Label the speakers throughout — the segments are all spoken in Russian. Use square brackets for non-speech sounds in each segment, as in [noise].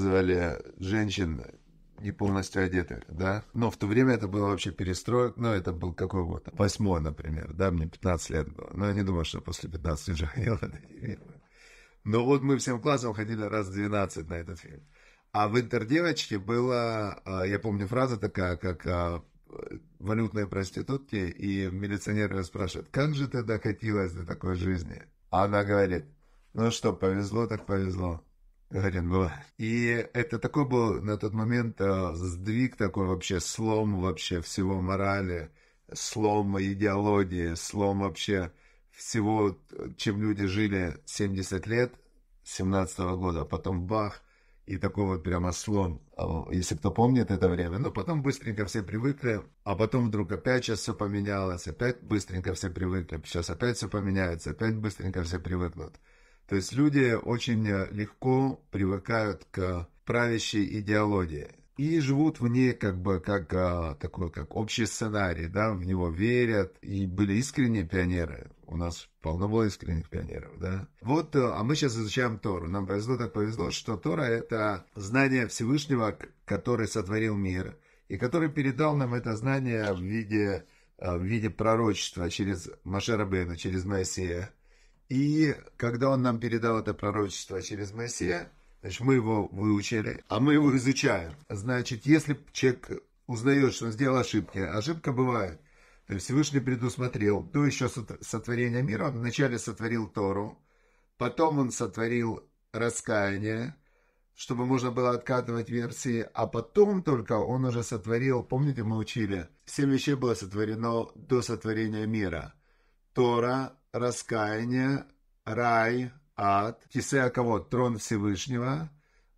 Speaker 1: показывали женщин не полностью одетых, да. Но в то время это было вообще перестроек, но ну, это был какой год? Восьмой, например, да, мне 15 лет было. Но я не думал, что после 15 уже [laughs] ходил на эти фильмы. Но вот мы всем классом ходили раз в 12 на этот фильм. А в «Интердевочке» было, а, я помню, фраза такая, как а, валютные проститутки, и милиционер ее спрашивает, как же тогда докатилась до такой жизни? А она говорит, ну что, повезло так повезло. Горин было. И это такой был на тот момент э, сдвиг такой вообще, слом вообще всего морали, слом идеологии, слом вообще всего, чем люди жили 70 лет, 17 -го года, а потом бах, и такой вот прямо слон, а, если кто помнит это время. Но ну, потом быстренько все привыкли, а потом вдруг опять сейчас все поменялось, опять быстренько все привыкли, сейчас опять все поменяется, опять быстренько все привыкнут. То есть люди очень э, легко привыкают к правящей идеологии и живут в ней как бы как а, такой как общий сценарий, да, в него верят и были искренние пионеры. У нас полно было искренних пионеров, да. Вот, э, а мы сейчас изучаем Тору. Нам повезло, так повезло, что Тора это знание Всевышнего, который сотворил мир и который передал нам это знание в виде в виде пророчества через Машера Бена, через Моисея. И когда он нам передал это пророчество через Моисея, значит, мы его выучили, а мы его изучаем. Значит, если человек узнает, что он сделал ошибки, ошибка бывает, то есть Всевышний предусмотрел, то еще сотворения мира, он вначале сотворил Тору, потом он сотворил раскаяние, чтобы можно было откатывать версии, а потом только он уже сотворил, помните, мы учили, семь вещей было сотворено до сотворения мира. Тора, раскаяние, рай, ад, кисея а кого, трон Всевышнего,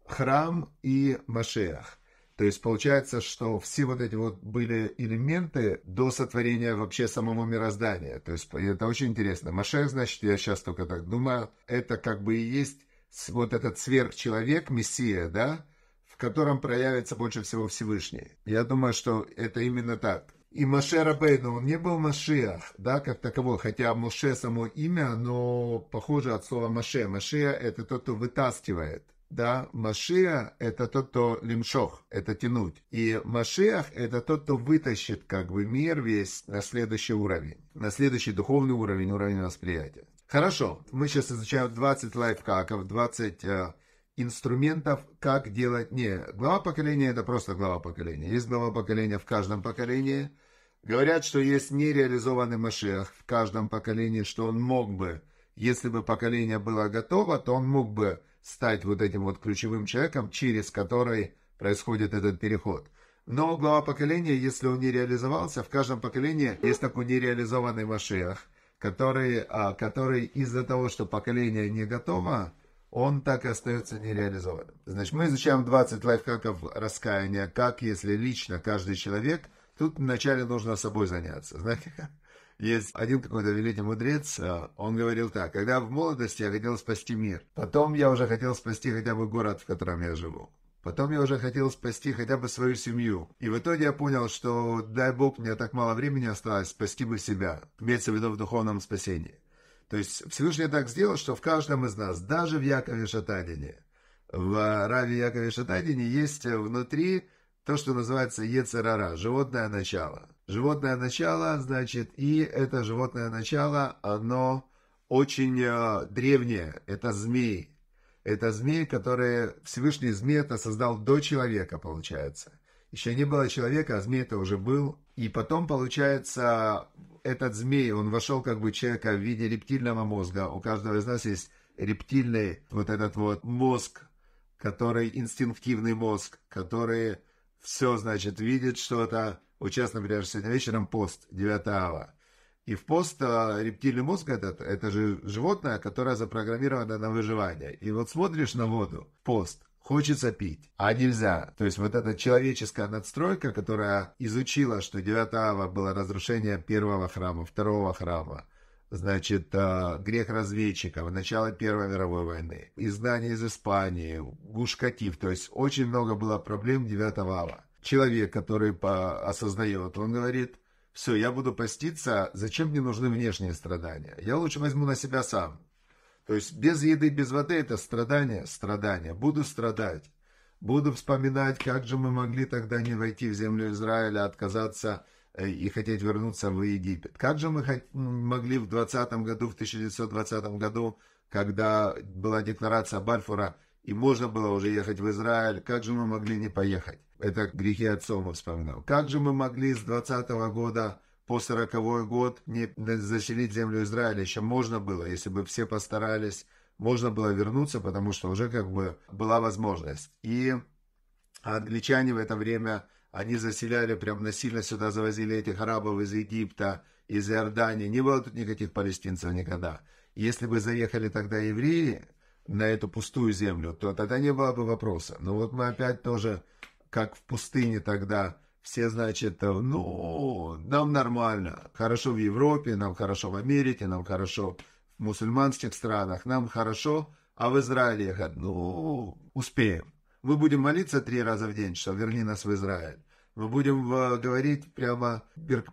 Speaker 1: храм и Машех. То есть получается, что все вот эти вот были элементы до сотворения вообще самого мироздания. То есть это очень интересно. Машех, значит, я сейчас только так думаю, это как бы и есть вот этот сверхчеловек, Мессия, да, в котором проявится больше всего Всевышний. Я думаю, что это именно так. И Маше Рабейну, он не был Машиах, да, как таковой, хотя Моше само имя, но похоже от слова Маше. Маше – это тот, кто вытаскивает, да, Машия – это тот, кто лимшох, это тянуть. И Машиах – это тот, кто вытащит как бы мир весь на следующий уровень, на следующий духовный уровень, уровень восприятия. Хорошо, мы сейчас изучаем 20 лайфхаков, 20 э, инструментов, как делать не глава поколения, это просто глава поколения. Есть глава поколения в каждом поколении – Говорят, что есть нереализованный Машех в каждом поколении, что он мог бы, если бы поколение было готово, то он мог бы стать вот этим вот ключевым человеком, через который происходит этот переход. Но глава поколения, если он не реализовался, в каждом поколении есть такой нереализованный Машех, который, а, который из-за того, что поколение не готово, он так и остается нереализованным. Значит, мы изучаем 20 лайфхаков раскаяния, как если лично каждый человек – Тут вначале нужно собой заняться. Знаете, [laughs] есть один какой-то великий мудрец, э, он говорил так, когда в молодости я хотел спасти мир, потом я уже хотел спасти хотя бы город, в котором я живу. Потом я уже хотел спасти хотя бы свою семью. И в итоге я понял, что, дай бог, мне так мало времени осталось спасти бы себя. Имеется в виду в духовном спасении. То есть Всевышний так сделал, что в каждом из нас, даже в Якове Шатадине, в Раве Якове Шатадине есть внутри то, что называется ецерара, животное начало. Животное начало, значит, и это животное начало, оно очень э, древнее, это змей, Это змей, который Всевышний змей это создал до человека, получается. Еще не было человека, а змей это уже был. И потом, получается, этот змей, он вошел как бы человека в виде рептильного мозга. У каждого из нас есть рептильный вот этот вот мозг, который инстинктивный мозг, который все, значит, видит что-то. Вот сейчас, например, сегодня вечером пост 9 ава. И в пост э, рептильный мозг этот, это же животное, которое запрограммировано на выживание. И вот смотришь на воду, пост, хочется пить, а нельзя. То есть вот эта человеческая надстройка, которая изучила, что 9 ава было разрушение первого храма, второго храма, значит, э, «Грех разведчиков», начало Первой мировой войны, издание из Испании, гушкатив, то есть очень много было проблем 9 ава. Человек, который по... осознает, он говорит, все, я буду поститься, зачем мне нужны внешние страдания? Я лучше возьму на себя сам. То есть без еды, без воды это страдание, страдание. Буду страдать. Буду вспоминать, как же мы могли тогда не войти в землю Израиля, отказаться Э, и хотеть вернуться в Египет. Как же мы могли в 20 году, в 1920 году, когда была декларация Бальфура, и можно было уже ехать в Израиль, как же мы могли не поехать? Это грехи отцов вспоминал. Как же мы могли с 20 года по 40 год не заселить землю Израиля? Еще можно было, если бы все постарались, можно было вернуться, потому что уже как бы была возможность. И англичане в это время они заселяли, прям насильно сюда завозили этих арабов из Египта, из Иордании. Не было тут никаких палестинцев никогда. Если бы заехали тогда евреи на эту пустую землю, то тогда не было бы вопроса. Но вот мы опять тоже, как в пустыне тогда, все, значит, ну, нам нормально. Хорошо в Европе, нам хорошо в Америке, нам хорошо в мусульманских странах, нам хорошо, а в Израиле, ну, успеем. Мы будем молиться три раза в день, что верни нас в Израиль. Мы будем э, говорить прямо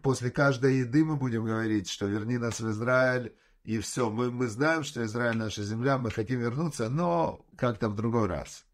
Speaker 1: после каждой еды, мы будем говорить, что верни нас в Израиль. И все, мы, мы знаем, что Израиль наша земля, мы хотим вернуться, но как-то в другой раз.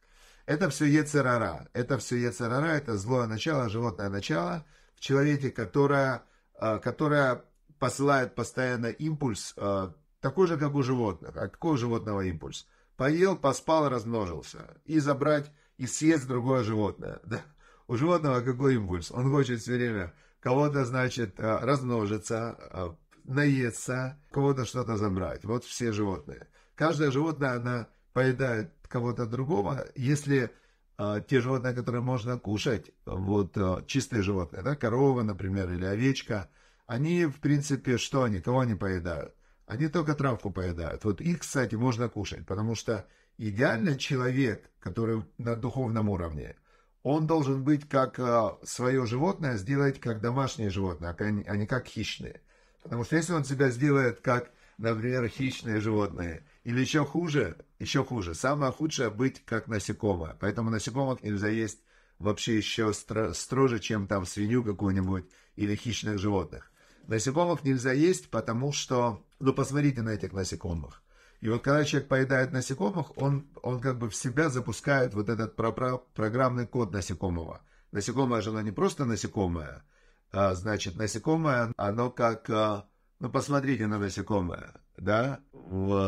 Speaker 1: Это все Ецерара. Это все Ецерара, это злое начало, животное начало в человеке, которое, э, которое посылает постоянно импульс, э, такой же, как у животных. А какой у животного импульс? Поел, поспал, размножился. И забрать и съест другое животное. Да? У животного какой импульс? Он хочет все время кого-то, значит, э, размножиться, э, наесться, кого-то что-то забрать. Вот все животные. Каждое животное, она поедает кого-то другого, если э, те животные, которые можно кушать, вот э, чистые животные, да, корова, например, или овечка, они, в принципе, что они, кого они поедают? Они только травку поедают. Вот их, кстати, можно кушать, потому что Идеальный человек, который на духовном уровне, он должен быть как э, свое животное сделать как домашнее животное, а, а не как хищное. Потому что если он себя сделает как, например, хищное животное, или еще хуже, еще хуже, самое худшее быть как насекомое. Поэтому насекомых нельзя есть вообще еще строже, чем там свинью какую-нибудь или хищных животных. Насекомых нельзя есть, потому что, ну посмотрите на этих насекомых. И вот когда человек поедает насекомых, он, он как бы в себя запускает вот этот про про программный код насекомого. Насекомое же оно не просто насекомое. А, значит, насекомое, оно как... А, ну, посмотрите на насекомое, да?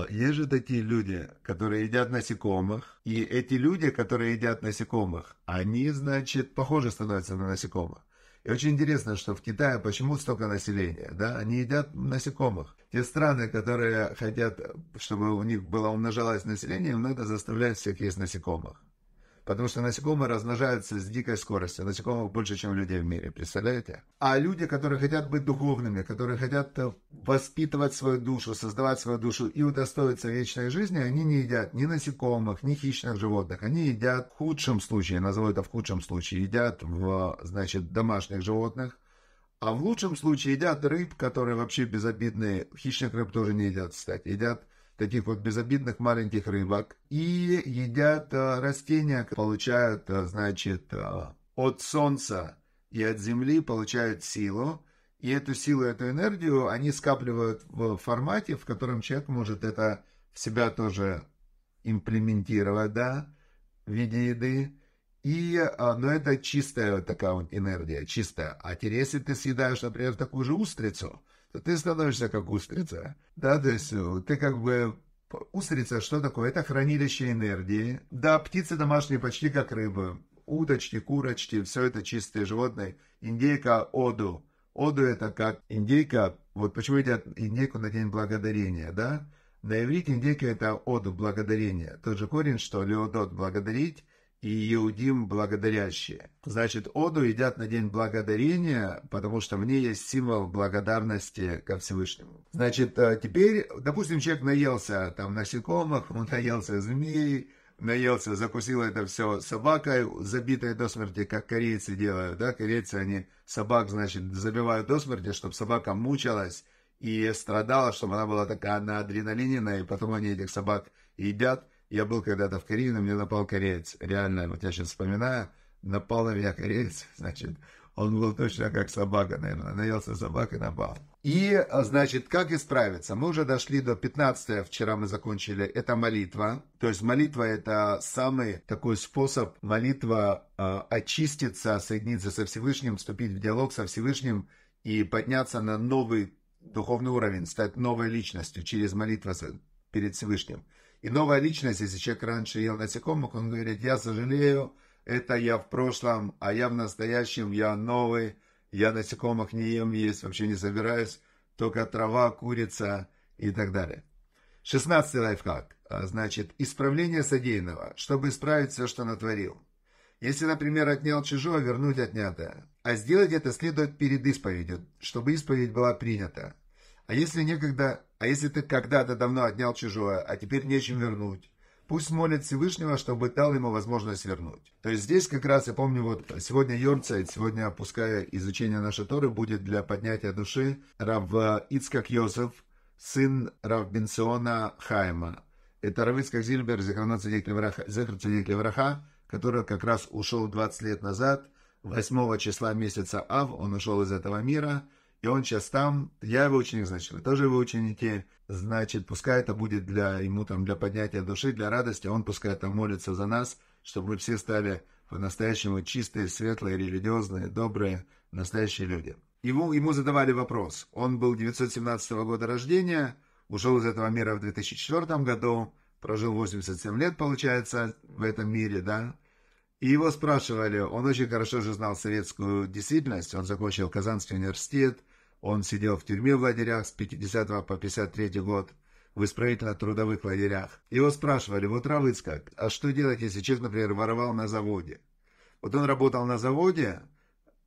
Speaker 1: Есть же такие люди, которые едят насекомых. И эти люди, которые едят насекомых, они, значит, похожи становятся на насекомых. И очень интересно, что в Китае почему столько населения, да, они едят насекомых. Те страны, которые хотят, чтобы у них было умножалось население, иногда заставляют всех есть насекомых. Потому что насекомые размножаются с дикой скоростью. Насекомых больше, чем людей в мире, представляете? А люди, которые хотят быть духовными, которые хотят э, воспитывать свою душу, создавать свою душу и удостоиться вечной жизни, они не едят ни насекомых, ни хищных животных. Они едят в худшем случае, назову это в худшем случае, едят в, значит, домашних животных, а в лучшем случае едят рыб, которые вообще безобидные. Хищных рыб тоже не едят, кстати. Едят таких вот безобидных маленьких рыбок. И едят э, растения, получают, э, значит, э, от солнца и от земли получают силу. И эту силу, эту энергию они скапливают в формате, в котором человек может это в себя тоже имплементировать, да, в виде еды. И, но это чистая вот такая вот энергия, чистая. А теперь, если ты съедаешь, например, такую же устрицу, то ты становишься как устрица. Да, то есть э, ты как бы... Устрица, что такое? Это хранилище энергии. Да, птицы домашние почти как рыбы. Удочки, курочки, все это чистые животные. Индейка оду. Оду это как индейка. Вот почему едят индейку на День Благодарения, да? На иврите индейка это оду, благодарение. Тот же корень, что леодот, благодарить и Иудим благодарящие. Значит, оду едят на день благодарения, потому что в ней есть символ благодарности ко Всевышнему. Значит, э, теперь, допустим, человек наелся там насекомых, он наелся змей, наелся, закусил это все собакой, забитой до смерти, как корейцы делают, да, корейцы, они собак, значит, забивают до смерти, чтобы собака мучилась и страдала, чтобы она была такая на адреналине, и потом они этих собак едят, я был когда-то в Корее, на меня напал кореец. Реально, вот я сейчас вспоминаю, напал на меня кореец, [laughs] значит, он был точно как собака, наверное, наелся собак и напал. И, а, значит, как исправиться? Мы уже дошли до 15 вчера мы закончили. Это молитва. То есть молитва – это самый такой способ. Молитва э, очиститься, соединиться со Всевышним, вступить в диалог со Всевышним и подняться на новый духовный уровень, стать новой личностью через молитву перед Всевышним. И новая личность, если человек раньше ел насекомых, он говорит, я сожалею, это я в прошлом, а я в настоящем, я новый, я насекомых не ем, есть вообще не собираюсь, только трава, курица и так далее. Шестнадцатый лайфхак. А, значит, исправление содеянного, чтобы исправить все, что натворил. Если, например, отнял чужое, вернуть отнятое. А сделать это следует перед исповедью, чтобы исповедь была принята. А если некогда, а если ты когда-то давно отнял чужое, а теперь нечем вернуть? Пусть молит Всевышнего, чтобы дал ему возможность вернуть. То есть здесь как раз, я помню, вот сегодня Йорцайт, сегодня, пускай изучение нашей Торы будет для поднятия души, Рав Ицкак Йосеф, сын Рав Бенциона Хайма. Это Рав Ицкак Зильбер, Зехар Цадик Левраха, который как раз ушел 20 лет назад, 8 числа месяца Ав, он ушел из этого мира – и он сейчас там, я его ученик, значит, вы тоже его ученики, значит, пускай это будет для ему там, для поднятия души, для радости, он пускай там молится за нас, чтобы мы все стали по-настоящему чистые, светлые, религиозные, добрые, настоящие люди. Его, ему задавали вопрос. Он был 917 года рождения, ушел из этого мира в 2004 году, прожил 87 лет, получается, в этом мире, да. И его спрашивали, он очень хорошо же знал советскую действительность, он закончил Казанский университет, он сидел в тюрьме в лагерях с 50 по 53 год, в исправительно-трудовых лагерях. Его спрашивали, вот Равыц а что делать, если человек, например, воровал на заводе? Вот он работал на заводе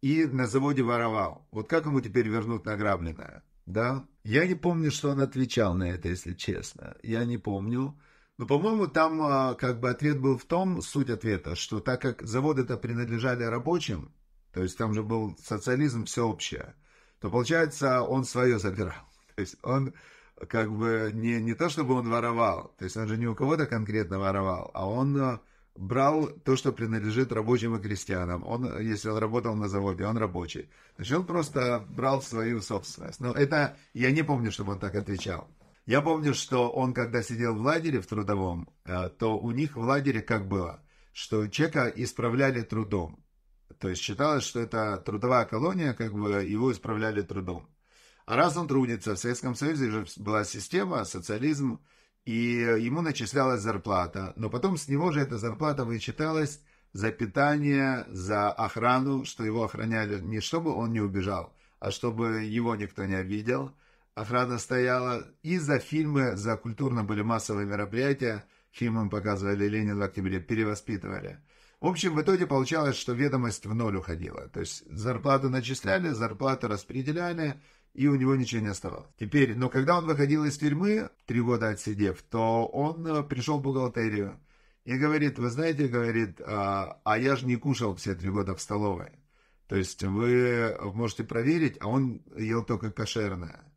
Speaker 1: и на заводе воровал. Вот как ему теперь вернуть награбленное? Да? Я не помню, что он отвечал на это, если честно. Я не помню. Но, по-моему, там а, как бы ответ был в том, суть ответа, что так как заводы-то принадлежали рабочим, то есть там же был социализм всеобщее, то получается он свое забирал. То есть он как бы не, не то, чтобы он воровал, то есть он же не у кого-то конкретно воровал, а он э, брал то, что принадлежит рабочим и крестьянам. Он, если он работал на заводе, он рабочий. Значит, он просто брал свою собственность. Но это я не помню, чтобы он так отвечал. Я помню, что он, когда сидел в лагере в трудовом, э, то у них в лагере как было, что чека исправляли трудом. То есть считалось, что это трудовая колония, как бы его исправляли трудом. А раз он трудится, в Советском Союзе же была система, социализм, и ему начислялась зарплата. Но потом с него же эта зарплата вычиталась за питание, за охрану, что его охраняли не чтобы он не убежал, а чтобы его никто не обидел. Охрана стояла и за фильмы, за культурно были массовые мероприятия. Фильмы показывали Ленина в октябре, перевоспитывали. В общем, в итоге получалось, что ведомость в ноль уходила. То есть зарплату начисляли, зарплату распределяли, и у него ничего не оставалось. Теперь, но ну, когда он выходил из тюрьмы, три года отсидев, то он э, пришел в бухгалтерию и говорит, вы знаете, говорит, а, а я же не кушал все три года в столовой. То есть вы можете проверить, а он ел только кошерное.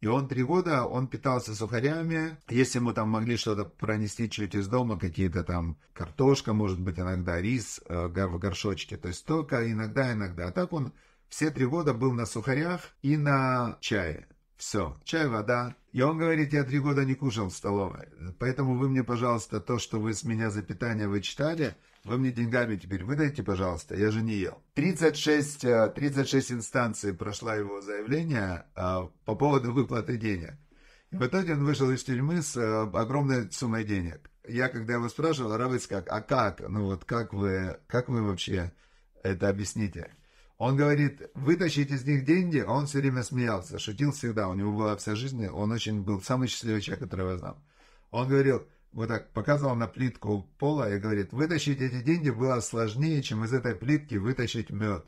Speaker 1: И он три года, он питался сухарями. Если ему там могли что-то пронести чуть из дома, какие-то там картошка, может быть, иногда рис э, в горшочке. То есть только иногда-иногда. А так он все три года был на сухарях и на чае. Все, чай, вода. И он говорит, я три года не кушал в столовой. Поэтому вы мне, пожалуйста, то, что вы с меня за питание вычитали – вы мне деньгами теперь выдайте, пожалуйста, я же не ел. 36, 36 э, инстанций прошла его заявление э, по поводу выплаты денег. И в итоге он вышел из тюрьмы с э, огромной суммой денег. Я, когда его спрашивал, Равыц как, а как? Ну вот как вы, как вы вообще это объясните? Он говорит, вытащить из них деньги, а он все время смеялся, шутил всегда, у него была вся жизнь, он очень был самый счастливый человек, которого я знал. Он говорил, вот так показал на плитку пола и говорит, вытащить эти деньги было сложнее, чем из этой плитки вытащить мед.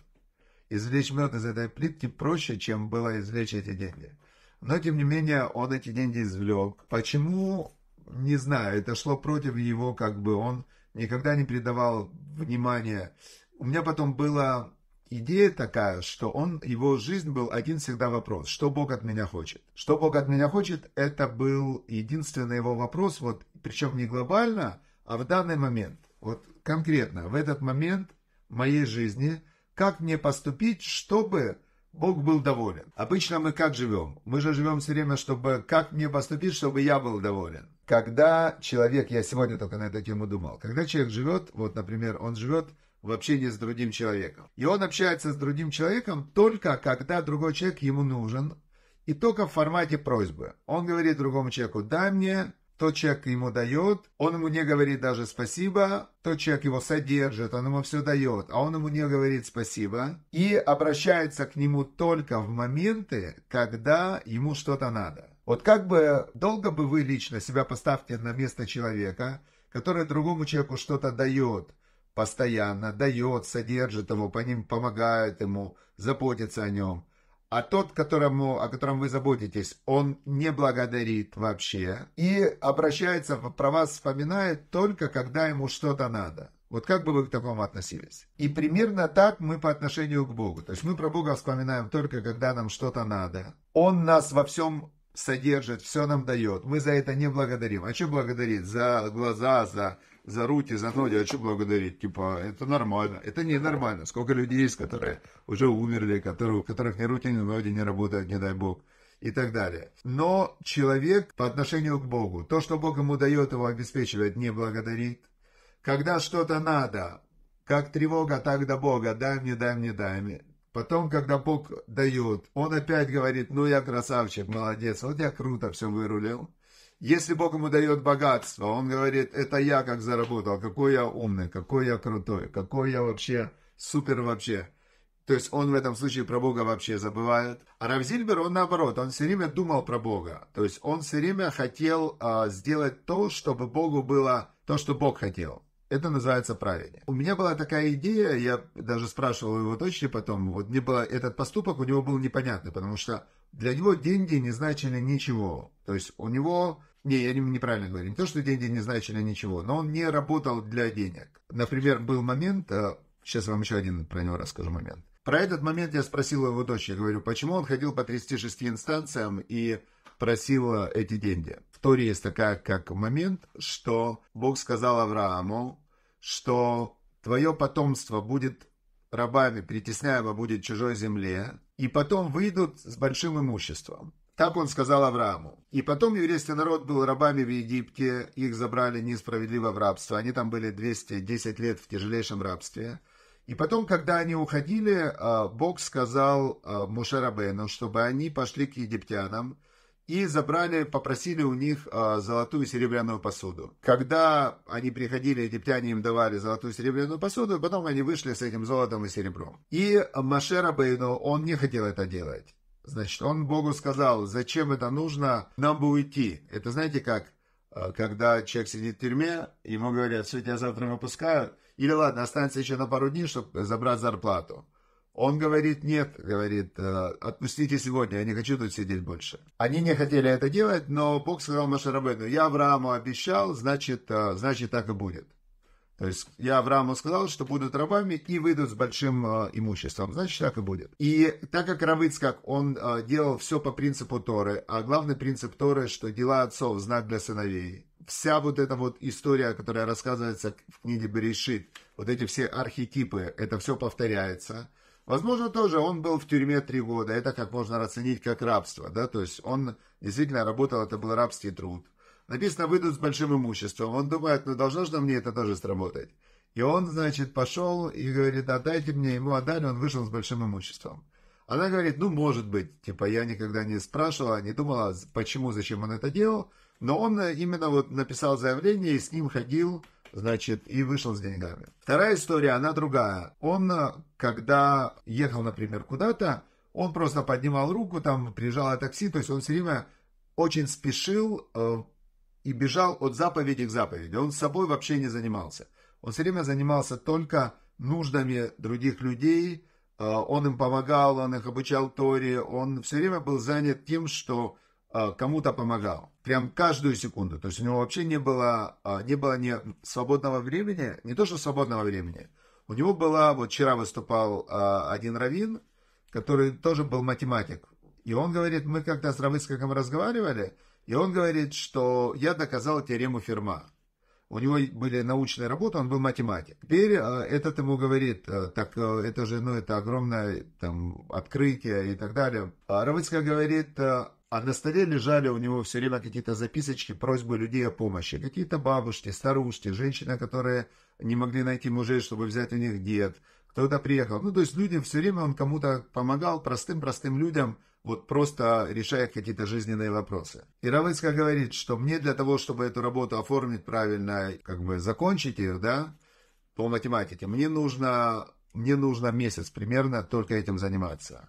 Speaker 1: Извлечь мед из этой плитки проще, чем было извлечь эти деньги. Но, тем не менее, он эти деньги извлек. Почему? Не знаю. Это шло против его, как бы он никогда не придавал внимания. У меня потом была идея такая, что он, его жизнь был один всегда вопрос. Что Бог от меня хочет? Что Бог от меня хочет, это был единственный его вопрос. Вот причем не глобально, а в данный момент, вот конкретно в этот момент моей жизни, как мне поступить, чтобы Бог был доволен. Обычно мы как живем? Мы же живем все время, чтобы как мне поступить, чтобы я был доволен. Когда человек, я сегодня только на эту тему думал, когда человек живет, вот, например, он живет в общении с другим человеком. И он общается с другим человеком только когда другой человек ему нужен, и только в формате просьбы. Он говорит другому человеку, дай мне тот человек ему дает, он ему не говорит даже спасибо, тот человек его содержит, он ему все дает, а он ему не говорит спасибо и обращается к нему только в моменты, когда ему что-то надо. Вот как бы долго бы вы лично себя поставьте на место человека, который другому человеку что-то дает, постоянно дает, содержит его, по ним помогает ему, заботится о нем – а тот, которому, о котором вы заботитесь, он не благодарит вообще и обращается про вас, вспоминает только, когда ему что-то надо. Вот как бы вы к такому относились? И примерно так мы по отношению к Богу. То есть мы про Бога вспоминаем только, когда нам что-то надо. Он нас во всем содержит, все нам дает. Мы за это не благодарим. А что благодарить? За глаза, за, за руки, за ноги. А что благодарить? Типа, это нормально. Это не нормально. Сколько людей есть, которые уже умерли, которые, у которых ни руки, ни ноги не работают, не дай бог и так далее. Но человек по отношению к Богу, то, что Бог ему дает, его обеспечивает, не благодарит. Когда что-то надо, как тревога, так до Бога, дай мне, дай мне, дай мне. Потом, когда Бог дает, он опять говорит, ну я красавчик, молодец, вот я круто все вырулил. Если Бог ему дает богатство, он говорит, это я как заработал, какой я умный, какой я крутой, какой я вообще супер вообще. То есть он в этом случае про Бога вообще забывает. А Равзильбер, он наоборот, он все время думал про Бога. То есть он все время хотел а, сделать то, чтобы Богу было то, что Бог хотел. Это называется правильнее. У меня была такая идея, я даже спрашивал его точно потом, вот не было, этот поступок у него был непонятный, потому что для него деньги не значили ничего. То есть у него, не, я неправильно говорю, не то, что деньги не значили ничего, но он не работал для денег. Например, был момент, э, сейчас вам еще один про него расскажу момент. Про этот момент я спросил его дочь, я говорю, почему он ходил по 36 инстанциям и просил э, эти деньги. В Торе есть такая как момент, что Бог сказал Аврааму, что твое потомство будет рабами, притесняемо будет чужой земле, и потом выйдут с большим имуществом. Так он сказал Аврааму. И потом еврейский народ был рабами в Египте, их забрали несправедливо в рабство. Они там были 210 лет в тяжелейшем рабстве. И потом, когда они уходили, а, Бог сказал а, Мушарабену, чтобы они пошли к египтянам, и забрали, попросили у них э, золотую и серебряную посуду. Когда они приходили, египтяне им давали золотую и серебряную посуду, потом они вышли с этим золотом и серебром. И Машера Бейну, он не хотел это делать. Значит, он Богу сказал, зачем это нужно, нам бы уйти. Это знаете как, а, когда человек сидит в тюрьме, ему говорят, все, тебя завтра выпускают, или ладно, останется еще на пару дней, чтобы забрать зарплату. Он говорит, нет, говорит, «Э, отпустите сегодня, я не хочу тут сидеть больше. Они не хотели это делать, но Бог сказал Машарабену, я Аврааму обещал, значит, э, значит так и будет. То есть я Аврааму сказал, что будут рабами и выйдут с большим э, имуществом. Значит, так и будет. И так как Равыцкак, он э, делал все по принципу Торы, а главный принцип Торы, что дела отцов – знак для сыновей. Вся вот эта вот история, которая рассказывается в книге Берешит, вот эти все архетипы, это все повторяется – Возможно, тоже он был в тюрьме три года. Это как можно расценить как рабство, да, то есть он действительно работал, это был рабский труд. Написано, выйдут с большим имуществом. Он думает, ну должно же мне это тоже сработать. И он, значит, пошел и говорит, отдайте «А мне, ему отдали, он вышел с большим имуществом. Она говорит, ну, может быть, типа, я никогда не спрашивала, не думала, почему, зачем он это делал, но он именно вот написал заявление и с ним ходил значит, и вышел с деньгами. Вторая история, она другая. Он, э, когда ехал, например, куда-то, он просто поднимал руку, там приезжало такси, то есть он все время очень спешил э, и бежал от заповеди к заповеди. Он с собой вообще не занимался. Он все время занимался только нуждами других людей, э, он им помогал, он их обучал Торе, он все время был занят тем, что Э, кому-то помогал. Прям каждую секунду. То есть у него вообще не было, э, не было ни свободного времени, не то что свободного времени. У него была, вот вчера выступал э, один раввин, который тоже был математик. И он говорит, мы когда с Равыцкаком разговаривали, и он говорит, что я доказал теорему Ферма. У него были научные работы, он был математик. Теперь этот ему говорит, так это же, ну, это огромное там открытие и так далее. А Равыцкая говорит, а на столе лежали у него все время какие-то записочки, просьбы людей о помощи. Какие-то бабушки, старушки, женщины, которые не могли найти мужей, чтобы взять у них дед. Кто-то приехал. Ну, то есть людям все время он кому-то помогал, простым-простым людям, вот просто решая какие-то жизненные вопросы. И Равыцкая говорит, что мне для того, чтобы эту работу оформить правильно, как бы закончить ее, да, по математике, мне нужно, мне нужно месяц примерно только этим заниматься.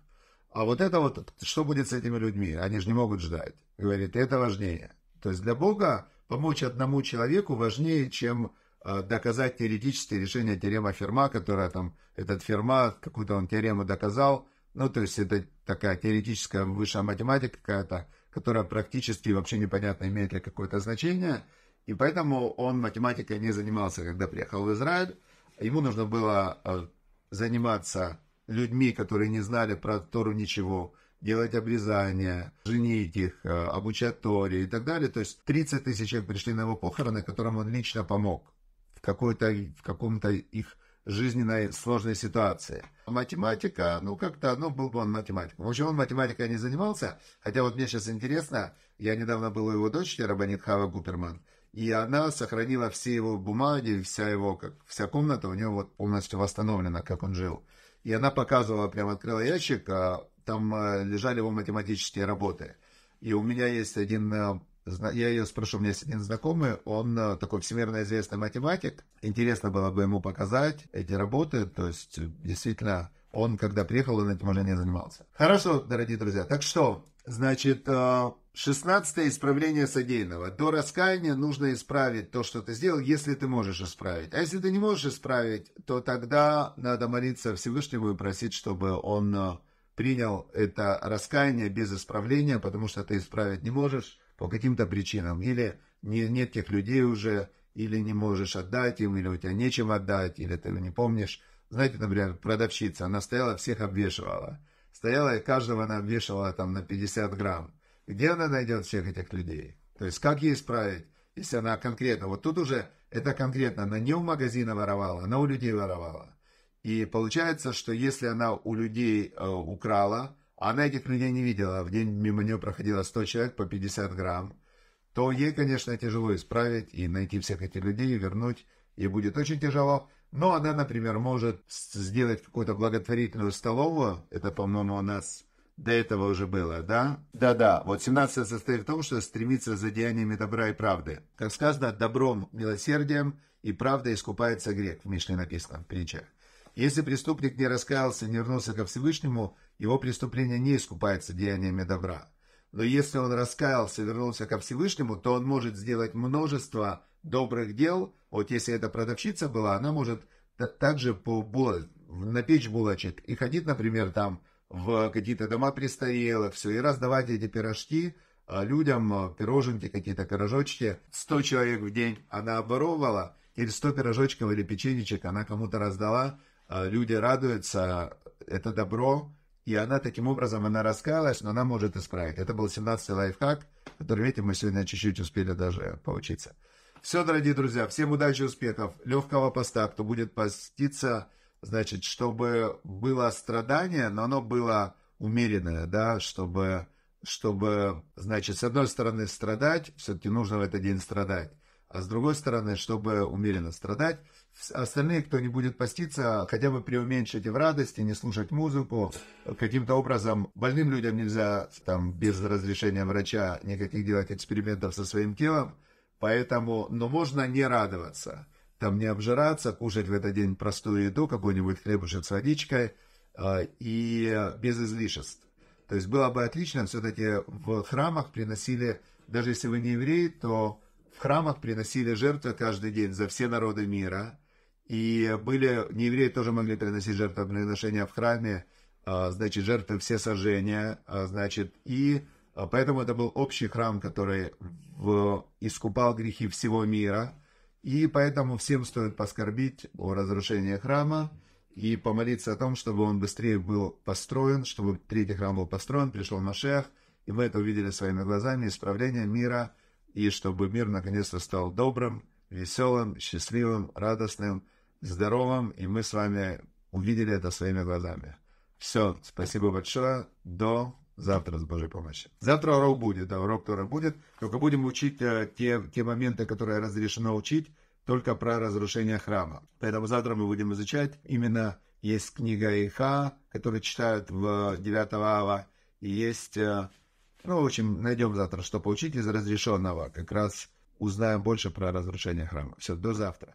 Speaker 1: А вот это вот, что будет с этими людьми? Они же не могут ждать. Говорит, это важнее. То есть для Бога помочь одному человеку важнее, чем а, доказать теоретическое решение теоремы Ферма, которая там, этот Ферма, какую-то он теорему доказал, ну, то есть это такая теоретическая высшая математика какая-то, которая практически вообще непонятно имеет ли какое-то значение, и поэтому он математикой не занимался, когда приехал в Израиль. Ему нужно было а, заниматься людьми, которые не знали про Тору ничего, делать обрезания, женить их, э, обучать Торе и так далее. То есть 30 тысяч человек пришли на его похороны, которым он лично помог в, какой-то, в каком-то их жизненной сложной ситуации. Математика, ну как-то, ну был бы он математиком. В общем, он математикой не занимался, хотя вот мне сейчас интересно, я недавно был у его дочери, Рабанит Хава Гуперман, и она сохранила все его бумаги, вся его, как, вся комната у него вот полностью восстановлена, как он жил. И она показывала, прям открыла ящик, а там э, лежали его математические работы. И у меня есть один э, я ее спрошу, у меня есть один знакомый, он э, такой всемирно известный математик. Интересно было бы ему показать эти работы, то есть действительно он, когда приехал, он этим уже не занимался. Хорошо, дорогие друзья, так что Значит, 16 э, исправление содеянного. До раскаяния нужно исправить то, что ты сделал, если ты можешь исправить. А если ты не можешь исправить, то тогда надо молиться Всевышнему и просить, чтобы он э, принял это раскаяние без исправления, потому что ты исправить не можешь по каким-то причинам. Или не, нет тех людей уже, или не можешь отдать им, или у тебя нечем отдать, или ты не помнишь. Знаете, например, продавщица, она стояла, всех обвешивала стояла, и каждого она вешала там на 50 грамм. Где она найдет всех этих людей? То есть как ей исправить, если она конкретно... Вот тут уже это конкретно она не у магазина воровала, она у людей воровала. И получается, что если она у людей э, украла, а она этих людей не видела, в день мимо нее проходило 100 человек по 50 грамм, то ей, конечно, тяжело исправить и найти всех этих людей, вернуть, и будет очень тяжело. Но ну, она, например, может сделать какую-то благотворительную столовую. Это, по-моему, у нас до этого уже было, да? Да-да, вот 17 состоит в том, что стремится за деяниями добра и правды. Как сказано, добром, милосердием и правдой искупается грех, в Мишле написано, в притчах. Если преступник не раскаялся, не вернулся ко Всевышнему, его преступление не искупается деяниями добра. Но если он раскаялся, вернулся ко Всевышнему, то он может сделать множество добрых дел. Вот если эта продавщица была, она может также по бул... напечь булочек и ходить, например, там в какие-то дома престарелых, все, и раздавать эти пирожки а, людям, а, пироженки какие-то, пирожочки. 100 человек в день она обворовывала, или 100 пирожочков или печенечек она кому-то раздала, а, люди радуются, это добро, и она таким образом, она раскаялась, но она может исправить. Это был 17 лайфхак, который, видите, мы сегодня чуть-чуть успели даже поучиться. Все, дорогие друзья, всем удачи, успехов, легкого поста, кто будет поститься, значит, чтобы было страдание, но оно было умеренное, да, чтобы, чтобы, значит, с одной стороны страдать, все-таки нужно в этот день страдать, а с другой стороны, чтобы умеренно страдать. Остальные, кто не будет поститься, хотя бы преуменьшите в радости, не слушать музыку. Каким-то образом больным людям нельзя там без разрешения врача никаких делать экспериментов со своим телом. Поэтому, но ну, можно не радоваться. Там не обжираться, кушать в этот день простую еду, какой-нибудь хлебушек с водичкой а, и без излишеств. То есть было бы отлично, все-таки в храмах приносили, даже если вы не еврей, то в храмах приносили жертвы каждый день за все народы мира. И были, не евреи тоже могли приносить жертвоприношения в храме, а, значит, жертвы все сожжения, а, значит, и а, поэтому это был общий храм, который в... искупал грехи всего мира. И поэтому всем стоит поскорбить о разрушении храма и помолиться о том, чтобы он быстрее был построен, чтобы третий храм был построен, пришел Машех, и мы это увидели своими глазами, исправление мира, и чтобы мир наконец-то стал добрым, веселым, счастливым, радостным, здоровым, и мы с вами увидели это своими глазами. Все, спасибо большое, до Завтра с Божьей помощью. Завтра урок будет, да, урок Тора будет. Только будем учить э, те, те моменты, которые разрешено учить, только про разрушение храма. Поэтому завтра мы будем изучать. Именно есть книга Иха, которую читают в 9 ава, и есть... Э, ну, в общем, найдем завтра, что поучить из разрешенного. Как раз узнаем больше про разрушение храма. Все, до завтра.